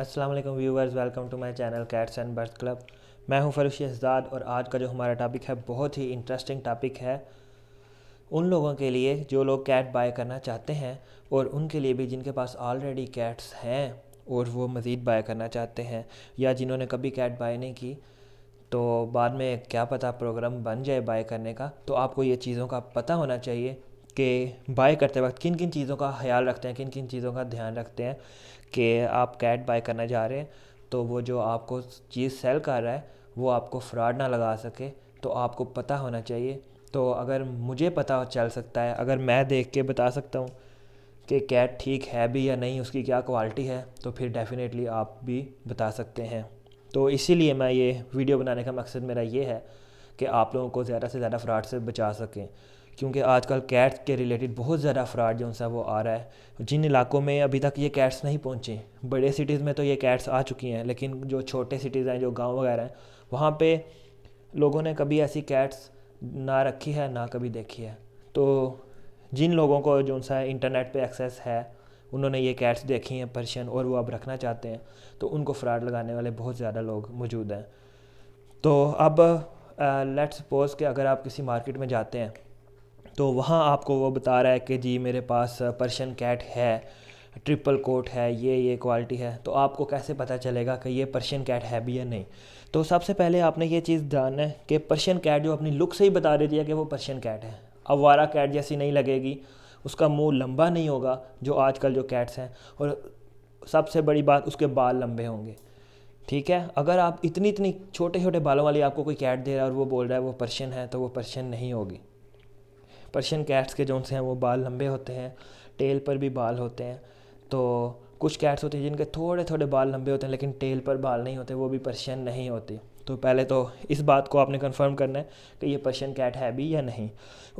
Aslam viewers welcome to my channel cats and birds club मैं हूं फरूश शहजाद और आज का जो हमारा टॉपिक है बहुत ही इंटरेस्टिंग टॉपिक है उन लोगों के लिए जो लोग कैट बाय करना चाहते हैं और उनके लिए भी जिनके पास ऑलरेडी कैट्स हैं और वो मज़ीद बाय करना चाहते हैं या जिन्होंने कभी कैट बाय नहीं की तो बाद में क्या पता प्रोग्राम बन जाए बाय करने का तो आपको ये चीज़ों का पता होना चाहिए कि बाय करते वक्त किन किन चीज़ों का ख्याल रखते हैं किन किन चीज़ों का ध्यान रखते हैं कि आप कैट बाय करने जा रहे हैं तो वो जो आपको चीज़ सेल कर रहा है वो आपको फ्रॉड ना लगा सके तो आपको पता होना चाहिए तो अगर मुझे पता चल सकता है अगर मैं देख के बता सकता हूँ कि कैट ठीक है भी या नहीं उसकी क्या क्वालिटी है तो फिर डेफ़िनेटली आप भी बता सकते हैं तो इसीलिए मैं ये वीडियो बनाने का मकसद मेरा ये है कि आप लोगों को ज़्यादा से ज़्यादा फ्रॉड से बचा सकें क्योंकि आजकल कैट्स के रिलेटेड बहुत ज़्यादा फ्रॉड जो सा वो आ रहा है जिन इलाकों में अभी तक ये कैट्स नहीं पहुँचे बड़े सिटीज़ में तो ये कैट्स आ चुकी हैं लेकिन जो छोटे सिटीज़ हैं जो गाँव वगैरह हैं वहाँ पर लोगों ने कभी ऐसी कैट्स ना रखी है ना कभी देखी है तो जिन लोगों को जो सा इंटरनेट पे एक्सेस है उन्होंने ये कैट्स देखी हैं पर्शियन और वो अब रखना चाहते हैं तो उनको फ्रॉड लगाने वाले बहुत ज़्यादा लोग मौजूद हैं तो अब लेट्स uh, सपोज़ कि अगर आप किसी मार्केट में जाते हैं तो वहाँ आपको वो बता रहा है कि जी मेरे पास पर्शियन कैट है ट्रिपल कोट है ये ये क्वालिटी है तो आपको कैसे पता चलेगा कि ये पर्शियन कैट है भी या नहीं तो सबसे पहले आपने ये चीज़ जानना है कि पर्शियन कैट जो अपनी लुक से ही बता देती है कि वो पर्शियन कैट है अवारा कैट जैसी नहीं लगेगी उसका मुंह लंबा नहीं होगा जो आजकल जो कैट्स हैं और सबसे बड़ी बात उसके बाल लंबे होंगे ठीक है अगर आप इतनी इतनी छोटे छोटे बालों वाली आपको कोई कैट दे रहा है और वो बोल रहा है वो पर्शियन है तो वो पर्शियन नहीं होगी पर्शियन कैट्स के जो से हैं वो बाल लंबे होते हैं टेल पर भी बाल होते हैं तो कुछ कैट्स होते हैं जिनके थोड़े थोड़े बाल लंबे होते हैं लेकिन टेल पर बाल नहीं होते वो भी पर्शियन नहीं होती तो पहले तो इस बात को आपने कंफर्म करना है कि ये पर्शियन कैट है भी या नहीं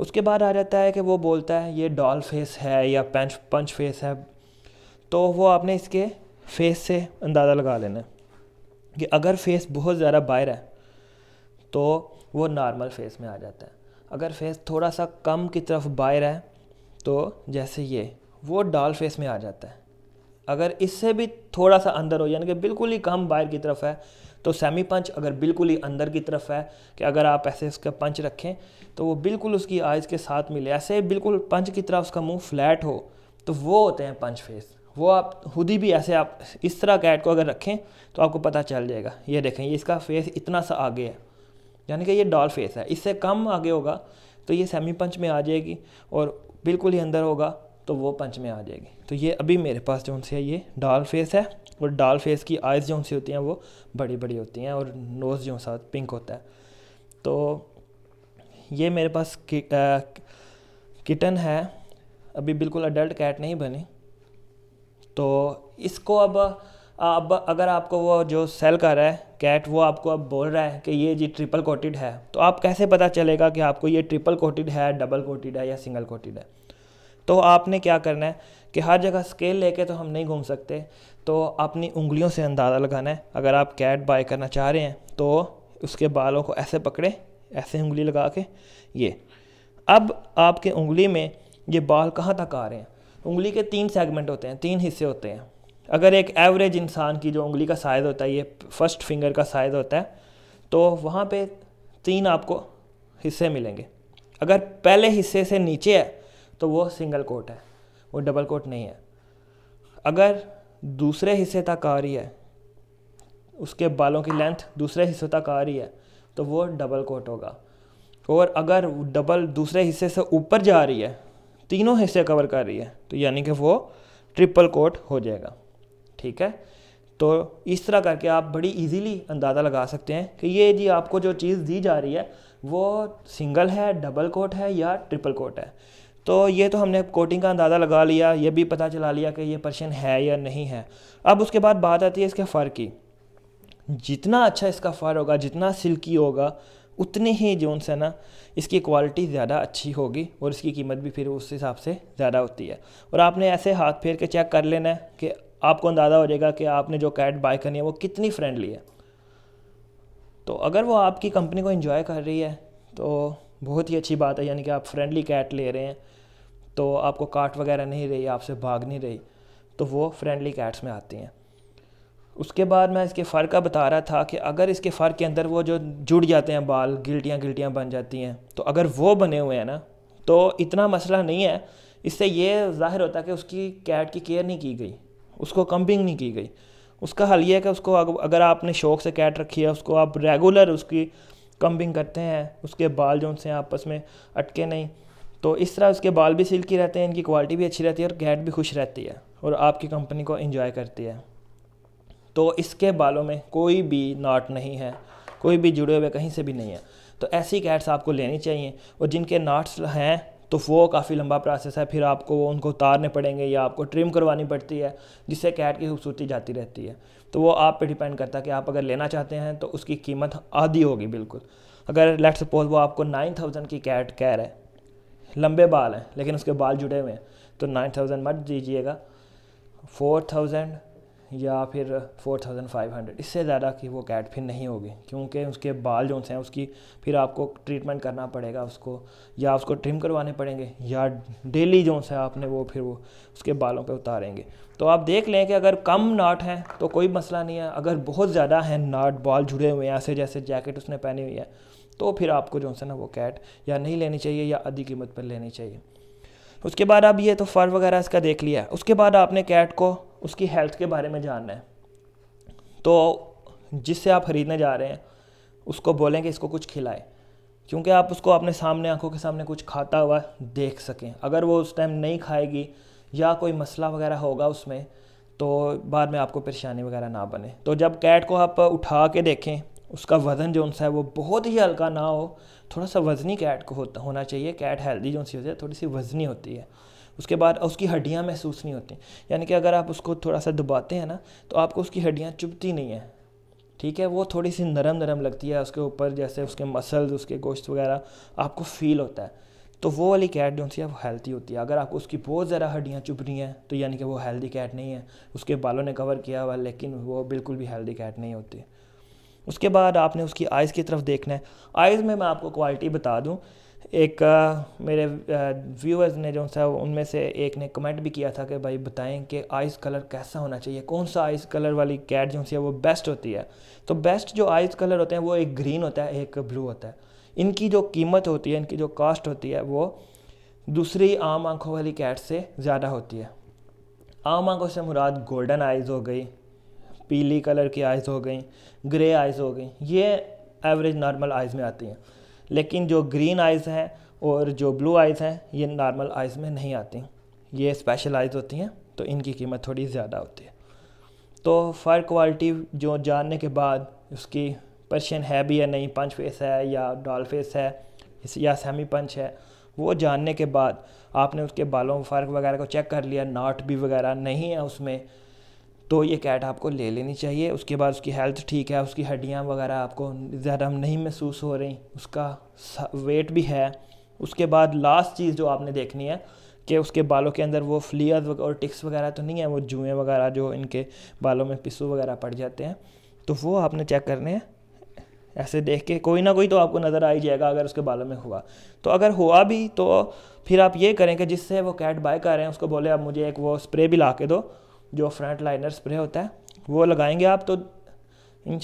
उसके बाद आ जाता है कि वो बोलता है ये डॉल फेस है या पंच पंच फेस है तो वो आपने इसके फेस से अंदाज़ा लगा लेना है कि अगर फेस बहुत ज़्यादा बाहर है तो वो नॉर्मल फेस में आ जाता है अगर फेस थोड़ा सा कम की तरफ बाहर है तो जैसे ये वो डाल फेस में आ जाता है अगर इससे भी थोड़ा सा अंदर हो यानी कि बिल्कुल ही कम बाहर की तरफ है तो सेमी पंच अगर बिल्कुल ही अंदर की तरफ है कि अगर आप ऐसे उसका पंच रखें तो वो बिल्कुल उसकी आइज़ के साथ मिले ऐसे बिल्कुल पंच की तरफ उसका मुंह फ्लैट हो तो वो होते हैं पंच फेस वो आप खुद ही भी ऐसे आप इस तरह कैट को अगर रखें तो आपको पता चल जाएगा ये देखें ये इसका फेस इतना सा आगे है यानी कि ये डॉल फेस है इससे कम आगे होगा तो ये सेमी पंच में आ जाएगी और बिल्कुल ही अंदर होगा तो वो पंच में आ जाएगी तो ये अभी मेरे पास जो सी है ये डाल फेस है और डाल फेस की आइज़ जो सी होती हैं वो बड़ी बड़ी होती हैं और नोज़ जो सा पिंक होता है तो ये मेरे पास कि, आ, किटन है अभी बिल्कुल अडल्ट कैट नहीं बनी तो इसको अब अब अगर आपको वो जो सेल कर रहा है कैट वो आपको अब बोल रहा है कि ये जी ट्रिपल कोटेड है तो आप कैसे पता चलेगा कि आपको ये ट्रिपल कोटेड है डबल कोटेड है या सिंगल कोटेड है तो आपने क्या करना है कि हर जगह स्केल लेके तो हम नहीं घूम सकते तो अपनी उंगलियों से अंदाज़ा लगाना है अगर आप कैट बाय करना चाह रहे हैं तो उसके बालों को ऐसे पकड़े ऐसे उंगली लगा के ये अब आपके उंगली में ये बाल कहाँ तक आ रहे हैं उंगली के तीन सेगमेंट होते हैं तीन हिस्से होते हैं अगर एक एवरेज इंसान की जो उंगली का साइज़ होता है ये फर्स्ट फिंगर का साइज़ होता है तो वहाँ पे तीन आपको हिस्से मिलेंगे अगर पहले हिस्से से नीचे है तो वो सिंगल कोट है वो डबल कोट नहीं है अगर दूसरे हिस्से तक आ रही है उसके बालों की लेंथ दूसरे हिस्से तक आ रही है तो वो डबल कोट होगा और अगर डबल दूसरे हिस्से से ऊपर जा रही है तीनों हिस्से कवर कर रही है तो यानी कि वो ट्रिपल कोट हो जाएगा ठीक है तो इस तरह करके आप बड़ी इजीली अंदाज़ा लगा सकते हैं कि ये जी आपको जो चीज़ दी जा रही है वो सिंगल है डबल कोट है या ट्रिपल कोट है तो ये तो हमने कोटिंग का अंदाज़ा लगा लिया ये भी पता चला लिया कि ये पर्शियन है या नहीं है अब उसके बाद बात आती है इसके फ़र की जितना अच्छा इसका फ़र होगा जितना सिल्की होगा उतनी ही जो है ना इसकी क्वालिटी ज़्यादा अच्छी होगी और इसकी कीमत भी फिर उस हिसाब से ज़्यादा होती है और आपने ऐसे हाथ फेर के चेक कर लेना है कि आपको अंदाज़ा हो जाएगा कि आपने जो कैट बाय करनी है वो कितनी फ्रेंडली है तो अगर वो आपकी कंपनी को इन्जॉय कर रही है तो बहुत ही अच्छी बात है यानी कि आप फ्रेंडली कैट ले रहे हैं तो आपको काट वगैरह नहीं रही आपसे भाग नहीं रही तो वो फ्रेंडली कैट्स में आती हैं उसके बाद मैं इसके फ़र का बता रहा था कि अगर इसके फ़र के अंदर वो जो जुड़ जाते हैं बाल गिल्टियाँ गिल्टियाँ बन जाती हैं तो अगर वो बने हुए हैं ना तो इतना मसला नहीं है इससे ये जाहिर होता है कि उसकी कैट की केयर नहीं की गई उसको कंपिंग नहीं की गई उसका हल ये है कि उसको अगर आपने शौक से कैट रखी है उसको आप रेगुलर उसकी कंपिंग करते हैं उसके बाल जो उनसे आपस में अटके नहीं तो इस तरह उसके बाल भी सिल्की रहते हैं इनकी क्वालिटी भी अच्छी रहती है और कैट भी खुश रहती है और आपकी कंपनी को इन्जॉय करती है तो इसके बालों में कोई भी नाट नहीं है कोई भी जुड़े हुए कहीं से भी नहीं है तो ऐसी कैट्स आपको लेनी चाहिए और जिनके नाट्स हैं तो वो काफ़ी लंबा प्रोसेस है फिर आपको वो उनको उतारने पड़ेंगे या आपको ट्रिम करवानी पड़ती है जिससे कैट की खूबसूरती जाती रहती है तो वो आप पे डिपेंड करता है कि आप अगर लेना चाहते हैं तो उसकी कीमत आधी होगी बिल्कुल अगर लेट सपोज वो आपको नाइन थाउजेंड की कैट कैर है लंबे बाल हैं लेकिन उसके बाल जुड़े हुए हैं तो नाइन थाउजेंड मत दीजिएगा फोर थाउजेंड या फिर फोर थाउजेंड फाइव हंड्रेड इससे ज़्यादा की वो कैट फिर नहीं होगी क्योंकि उसके बाल जो हैं उसकी फिर आपको ट्रीटमेंट करना पड़ेगा उसको या उसको ट्रिम करवाने पड़ेंगे या डेली जो है आपने वो फिर वो उसके बालों पर उतारेंगे तो आप देख लें कि अगर कम नाट हैं तो कोई मसला नहीं है अगर बहुत ज़्यादा है नाट बाल जुड़े हुए हैं ऐसे जैसे जैकेट उसने पहनी हुई है तो फिर आपको जो है ना वो कैट या नहीं लेनी चाहिए या अधिक कीमत पर लेनी चाहिए उसके बाद आप ये तो फर वगैरह इसका देख लिया उसके बाद आपने कैट को उसकी हेल्थ के बारे में जानना है तो जिससे आप ख़रीदने जा रहे हैं उसको बोलें कि इसको कुछ खिलाए क्योंकि आप उसको अपने सामने आंखों के सामने कुछ खाता हुआ देख सकें अगर वो उस टाइम नहीं खाएगी या कोई मसला वगैरह होगा उसमें तो बाद में आपको परेशानी वगैरह ना बने तो जब कैट को आप उठा के देखें उसका वज़न जो सा है वो बहुत ही हल्का ना हो थोड़ा सा वज़नी कैट को होता होना चाहिए कैट हेल्दी जो सी होती है थोड़ी सी वज़नी होती है उसके बाद उसकी हड्डियाँ महसूस नहीं होती यानी कि अगर आप उसको थोड़ा सा दबाते हैं ना तो आपको उसकी हड्डियाँ चुभती नहीं है ठीक है वो थोड़ी सी नरम नरम लगती है उसके ऊपर जैसे उसके मसल्स उसके गोश्त वगैरह आपको फील होता है तो वो वाली कैट जो सी है वो हेल्थी होती है अगर आपको उसकी बहुत ज़्यादा हड्डियाँ चुभ रही हैं तो यानी कि वो हेल्दी कैट नहीं है उसके बालों ने कवर किया हुआ लेकिन वो बिल्कुल भी हेल्दी कैट नहीं होती उसके बाद आपने उसकी आइज़ की तरफ देखना है आइज़ में मैं आपको क्वालिटी बता दूँ एक मेरे व्यूअर्स ने जो सा उनमें से एक ने कमेंट भी किया था कि भाई बताएं कि आइस कलर कैसा होना चाहिए कौन सा आइस कलर वाली कैट जो सी है वो बेस्ट होती है तो बेस्ट जो आइस कलर होते हैं वो एक ग्रीन होता है एक ब्लू होता है इनकी जो कीमत होती है इनकी जो कास्ट होती है वो दूसरी आम आंखों वाली कैट से ज़्यादा होती है आम आंखों से मुराद गोल्डन आइज़ हो गई पीली कलर की आइज़ हो गई ग्रे आइज़ हो गई ये एवरेज नॉर्मल आइज़ में आती हैं लेकिन जो ग्रीन आइज़ हैं और जो ब्लू आइज़ हैं ये नॉर्मल आइज़ में नहीं आती ये स्पेशल आइज़ होती हैं तो इनकी कीमत थोड़ी ज़्यादा होती है तो फ़र क्वालिटी जो जानने के बाद उसकी पर्शियन है भी या नहीं पंच फेस है या डॉल फेस है या सेमी पंच है वो जानने के बाद आपने उसके बालों में फ़र्क वगैरह को चेक कर लिया नाट भी वगैरह नहीं है उसमें तो ये कैट आपको ले लेनी चाहिए उसके बाद उसकी हेल्थ ठीक है उसकी हड्डियाँ वगैरह आपको ज़्यादा नहीं महसूस हो रही उसका वेट भी है उसके बाद लास्ट चीज़ जो आपने देखनी है कि उसके बालों के अंदर वो फ्लियर्स और टिक्स वगैरह तो नहीं है वो जुएँ वगैरह जो इनके बालों में पिसू वगैरह पड़ जाते हैं तो वो आपने चेक करने हैं ऐसे देख के कोई ना कोई तो आपको नज़र आ ही जाएगा अगर उसके बालों में हुआ तो अगर हुआ भी तो फिर आप ये करें कि जिससे वो कैट बाय कर रहे हैं उसको बोले आप मुझे एक वो स्प्रे भी ला के दो जो फ्रंट लाइनर स्प्रे होता है वो लगाएंगे आप तो इन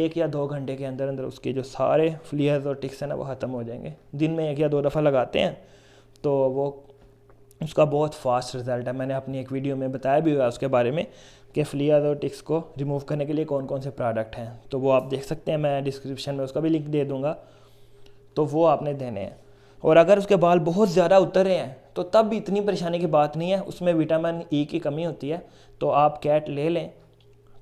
एक या दो घंटे के अंदर अंदर उसके जो सारे फ्लियर्स और टिक्स हैं ना वो ख़त्म हो जाएंगे दिन में एक या दो दफ़ा लगाते हैं तो वो उसका बहुत फास्ट रिजल्ट है मैंने अपनी एक वीडियो में बताया भी हुआ है उसके बारे में कि फ्लियर्स और टिक्स को रिमूव करने के लिए कौन कौन से प्रोडक्ट हैं तो वो आप देख सकते हैं मैं डिस्क्रिप्शन में उसका भी लिंक दे दूँगा तो वो आपने देने हैं और अगर उसके बाल बहुत ज़्यादा उतर रहे हैं तो तब भी इतनी परेशानी की बात नहीं है उसमें विटामिन ई e की कमी होती है तो आप कैट ले लें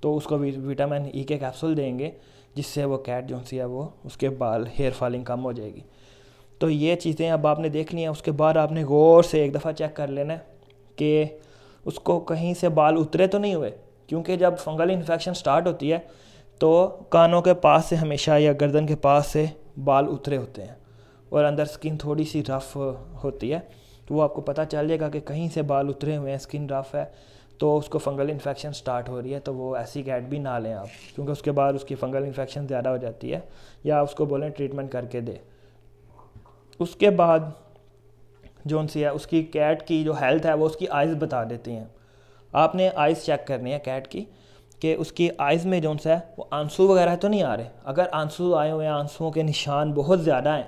तो उसको विटामिन ई e के कैप्सूल देंगे जिससे वो कैट जो सी है वो उसके बाल हेयर फॉलिंग कम हो जाएगी तो ये चीज़ें अब आपने देख ली हैं उसके बाद आपने गौर से एक दफ़ा चेक कर लेना कि उसको कहीं से बाल उतरे तो नहीं हुए क्योंकि जब फंगल इन्फेक्शन स्टार्ट होती है तो कानों के पास से हमेशा या गर्दन के पास से बाल उतरे होते हैं और अंदर स्किन थोड़ी सी रफ़ होती है तो वो आपको पता चल जाएगा कि कहीं से बाल उतरे हुए हैं स्किन रफ़ है तो उसको फंगल इन्फेक्शन स्टार्ट हो रही है तो वो ऐसी कैट भी ना लें आप क्योंकि उसके बाद उसकी फंगल इन्फेक्शन ज़्यादा हो जाती है या उसको बोलें ट्रीटमेंट करके दे उसके बाद जोन सी है उसकी कैट की जो हेल्थ है वो उसकी आइज़ बता देती हैं आपने आइज़ चेक करनी है कैट की कि उसकी आइज़ में जोन सा है वो आंसू वगैरह तो नहीं आ रहे अगर आंसू आए हुए हैं आंसुओं के निशान बहुत ज़्यादा हैं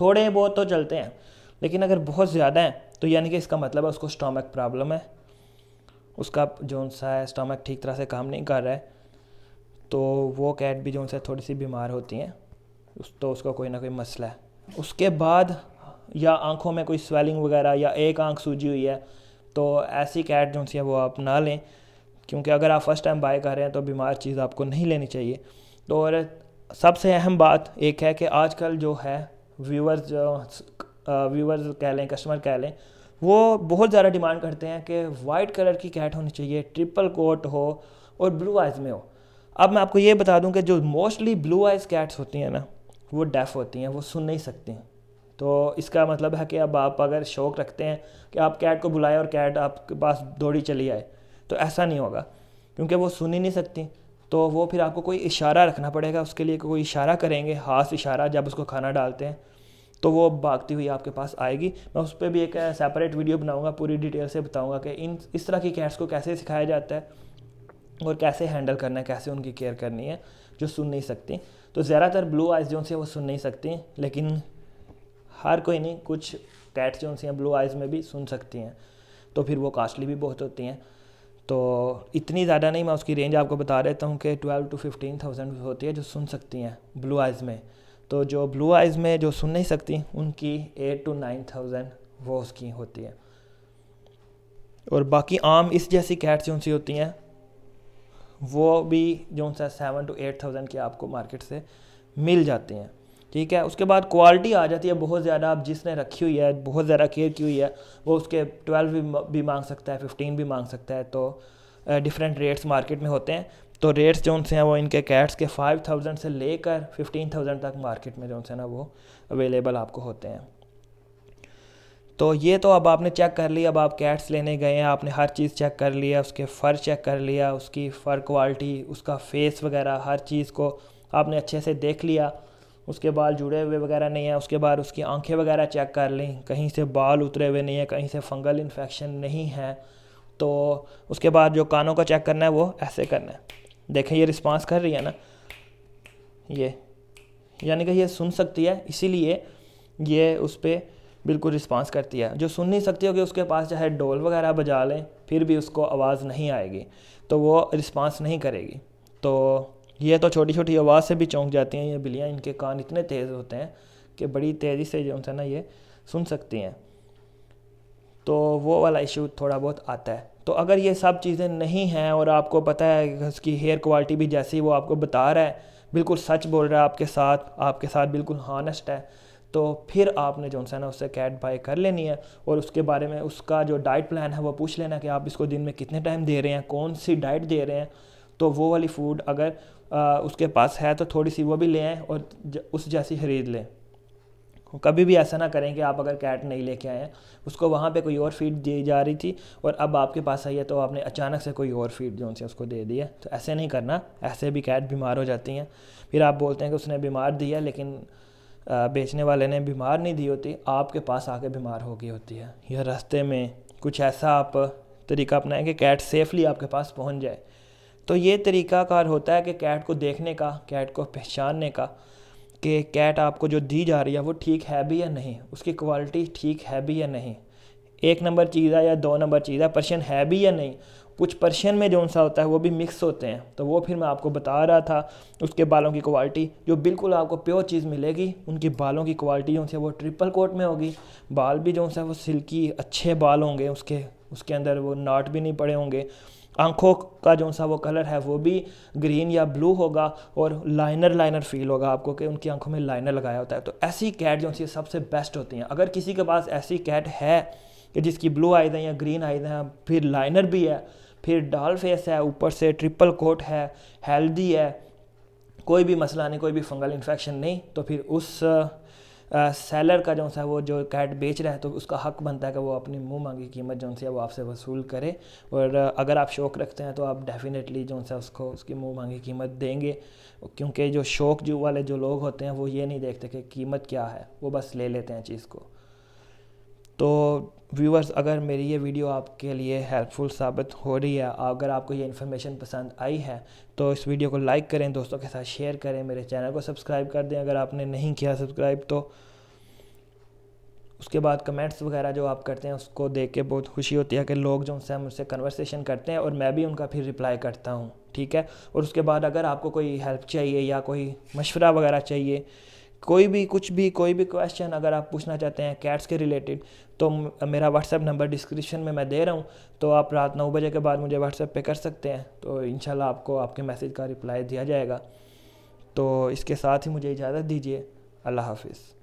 थोड़े बहुत तो चलते हैं लेकिन अगर बहुत ज़्यादा हैं तो यानी कि इसका मतलब है उसको स्टोमक प्रॉब्लम है उसका जो सा है स्टोमक ठीक तरह से काम नहीं कर रहा है तो वो कैट भी जो सा थोड़ी सी बीमार होती हैं उस तो उसका कोई ना कोई मसला है उसके बाद या आँखों में कोई स्वेलिंग वगैरह या एक आँख सूजी हुई है तो ऐसी कैट जो सी है वो आप ना लें क्योंकि अगर आप फर्स्ट टाइम बाय कर रहे हैं तो बीमार चीज़ आपको नहीं लेनी चाहिए तो और सबसे अहम बात एक है कि आजकल जो है व्यूअर्स व्यूअर्स कह लें कस्टमर कह लें वो बहुत ज़्यादा डिमांड करते हैं कि वाइट कलर की कैट होनी चाहिए ट्रिपल कोट हो और ब्लू आइज़ में हो अब मैं आपको ये बता दूं कि जो मोस्टली ब्लू आइज़ कैट्स होती हैं ना वो डेफ होती हैं वो सुन नहीं सकती हैं तो इसका मतलब है कि अब आप अगर शौक़ रखते हैं कि आप कैट को बुलाएं और कैट आपके पास दौड़ी चली आए तो ऐसा नहीं होगा क्योंकि वो सुन ही नहीं सकती तो वो फिर आपको कोई इशारा रखना पड़ेगा उसके लिए कोई इशारा करेंगे हाथ इशारा जब उसको खाना डालते हैं तो वो अब भागती हुई आपके पास आएगी मैं उस पर भी एक सेपरेट वीडियो बनाऊँगा पूरी डिटेल से बताऊँगा कि इन इस तरह की कैट्स को कैसे सिखाया जाता है और कैसे हैंडल करना है कैसे उनकी केयर करनी है जो सुन नहीं सकती तो ज़्यादातर ब्लू आइज़ जो से वो सुन नहीं सकती लेकिन हर कोई नहीं कुछ कैट्स जो हैं ब्लू आइज़ में भी सुन सकती हैं तो फिर वो कास्टली भी बहुत होती हैं तो इतनी ज़्यादा नहीं मैं उसकी रेंज आपको बता देता हूँ कि ट्वेल्व टू फिफ्टीन थाउजेंड होती है जो सुन सकती हैं ब्लू आइज़ में तो जो ब्लू आइज़ में जो सुन नहीं सकती उनकी एट टू नाइन थाउजेंड वो उसकी होती है और बाकी आम इस जैसी कैट्स जो सी होती हैं वो भी जो उनसे सेवन टू एट थाउजेंड की आपको मार्केट से मिल जाती हैं ठीक है उसके बाद क्वालिटी आ जाती है बहुत ज़्यादा आप जिसने रखी हुई है बहुत ज़्यादा केयर की हुई है वो उसके ट्वेल्व भी, भी मांग सकता है फिफ्टीन भी मांग सकता है तो डिफरेंट रेट्स मार्केट में होते हैं तो रेट्स जो उनसे हैं वो इनके कैट्स के फाइव थाउजेंड से लेकर फिफ्टीन थाउजेंड तक मार्केट में जो उनसे ना वो अवेलेबल आपको होते हैं तो ये तो अब आपने चेक कर लिया अब आप कैट्स लेने गए हैं आपने हर चीज़ चेक कर लिया उसके फ़र चेक कर लिया उसकी फ़र क्वालिटी उसका फेस वगैरह हर चीज़ को आपने अच्छे से देख लिया उसके बाल जुड़े हुए वगैरह नहीं है उसके बाद उसकी आंखें वगैरह चेक कर लें कहीं से बाल उतरे हुए नहीं है कहीं से फंगल इन्फेक्शन नहीं है तो उसके बाद जो कानों का चेक करना है वो ऐसे करना है देखें ये रिस्पांस कर रही है ना ये यानी कि ये सुन सकती है इसीलिए ये उस पर बिल्कुल रिस्पांस करती है जो सुन नहीं सकती होगी उसके पास चाहे डोल वगैरह बजा लें फिर भी उसको आवाज़ नहीं आएगी तो वो रिस्पांस नहीं करेगी तो ये तो छोटी छोटी आवाज़ से भी चौंक जाती हैं ये बिल्लियाँ इनके कान इतने तेज़ होते हैं कि बड़ी तेज़ी से जो है ना ये सुन सकती हैं तो वो वाला इशू थोड़ा बहुत आता है तो अगर ये सब चीज़ें नहीं हैं और आपको पता है उसकी हेयर क्वालिटी भी जैसी वो आपको बता रहा है बिल्कुल सच बोल रहा है आपके साथ आपके साथ बिल्कुल हॉनेस्ट है तो फिर आपने जो है ना उससे कैट बाय कर लेनी है और उसके बारे में उसका जो डाइट प्लान है वो पूछ लेना कि आप इसको दिन में कितने टाइम दे रहे हैं कौन सी डाइट दे रहे हैं तो वो वाली फ़ूड अगर आ, उसके पास है तो थोड़ी सी वो भी ले आएँ और उस जैसी खरीद लें कभी भी ऐसा ना करें कि आप अगर कैट नहीं लेके आए हैं उसको वहाँ पे कोई और फीड दी जा रही थी और अब आपके पास आई है तो आपने अचानक से कोई और फीड जो उनसे उसको दे दी है तो ऐसे नहीं करना ऐसे भी कैट बीमार हो जाती हैं फिर आप बोलते हैं कि उसने बीमार दी है लेकिन बेचने वाले ने बीमार नहीं दी होती आपके पास आके बीमार हो गई होती है या रास्ते में कुछ ऐसा आप तरीका अपनाएं कि कैट सेफली आपके पास पहुँच जाए तो ये तरीका कार होता है कि कैट को देखने का कैट को पहचानने का कि कैट आपको जो दी जा रही है वो ठीक है भी या नहीं उसकी क्वालिटी ठीक है भी या नहीं एक नंबर चीज़ है या दो नंबर चीज़ है पर्शियन है भी या नहीं कुछ पर्शियन में जो सा होता है वो भी मिक्स होते हैं तो वो फिर मैं आपको बता रहा था उसके बालों की क्वालिटी जो बिल्कुल आपको प्योर चीज़ मिलेगी उनके बालों की क्वालिटी जो है वो ट्रिपल कोट में होगी बाल भी जो सा वो सिल्की अच्छे बाल होंगे उसके उसके अंदर वो नाट भी नहीं पड़े होंगे आँखों का जो सा वो कलर है वो भी ग्रीन या ब्लू होगा और लाइनर लाइनर फील होगा आपको कि उनकी आंखों में लाइनर लगाया होता है तो ऐसी कैट जो सी सबसे बेस्ट होती हैं अगर किसी के पास ऐसी कैट है कि जिसकी ब्लू आई हैं या ग्रीन आई हैं फिर लाइनर भी है फिर डाल फेस है ऊपर से ट्रिपल कोट है हेल्दी है कोई भी मसला नहीं कोई भी फंगल इन्फेक्शन नहीं तो फिर उस सेलर का जो सा वो जो कैट बेच रहा है तो उसका हक बनता है कि वो अपनी मुँह मांगी कीमत जो सी है वो आपसे वसूल करे और अगर आप शौक रखते हैं तो आप डेफिनेटली जो सा उसको उसकी मुँह मांगी कीमत देंगे क्योंकि जो शौक जो वाले जो लोग होते हैं वो ये नहीं देखते कि कीमत क्या है वो बस ले लेते हैं चीज़ को तो व्यूअर्स अगर मेरी ये वीडियो आपके लिए हेल्पफुल साबित हो रही है अगर आपको ये इन्फॉर्मेशन पसंद आई है तो इस वीडियो को लाइक करें दोस्तों के साथ शेयर करें मेरे चैनल को सब्सक्राइब कर दें अगर आपने नहीं किया सब्सक्राइब तो उसके बाद कमेंट्स वगैरह जो आप करते हैं उसको देख के बहुत खुशी होती है कि लोग जो उनसे हम उनसे कन्वर्सेशन करते हैं और मैं भी उनका फिर रिप्लाई करता हूँ ठीक है और उसके बाद अगर आपको कोई हेल्प चाहिए या कोई मशवरा वगैरह चाहिए कोई भी कुछ भी कोई भी क्वेश्चन अगर आप पूछना चाहते हैं कैट्स के रिलेटेड तो मेरा व्हाट्सअप नंबर डिस्क्रिप्शन में मैं दे रहा हूँ तो आप रात नौ बजे के बाद मुझे व्हाट्सएप पे कर सकते हैं तो इन आपको आपके मैसेज का रिप्लाई दिया जाएगा तो इसके साथ ही मुझे इजाज़त दीजिए अल्लाह हाफिज़